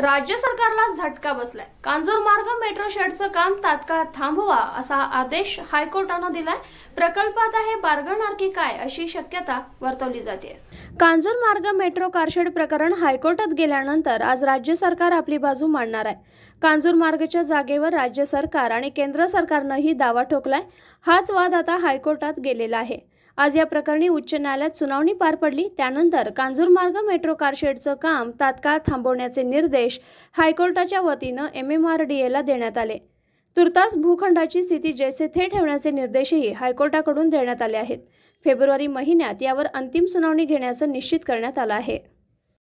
राज्य सरकारला झटका बसलाय कांजूर मार्ग मेट्रो शेडचं काम तात्काळ थांबवा असा आदेश हायकोर्टानं दिलाय प्रकल्पात आहे बारगणार की काय अशी शक्यता वर्तवली जाते कांजूर मार्ग मेट्रो कारशेड प्रकरण हायकोर्टात गेल्यानंतर आज राज्य सरकार आपली बाजू मांडणार आहे कांजूर मार्गच्या जागेवर राज्य सरकार आणि केंद्र सरकारनंही दावा ठोकलाय हाच वाद आता हायकोर्टात गेलेला आहे आज या प्रकरणी उच्च न्यायालयात सुनावणी पार पडली त्यानंतर कांजूरमार्ग मेट्रो कारशेडचं काम तात्काळ थांबवण्याचे निर्देश हायकोर्टाच्या वतीनं एम एम आर डी एला देण्यात आले तुर्तास भूखंडाची स्थिती जैसे थे ठेवण्याचे निर्देशही हायकोर्टाकडून देण्यात आले आहेत फेब्रुवारी महिन्यात यावर अंतिम सुनावणी घेण्याचं निश्चित करण्यात आलं आहे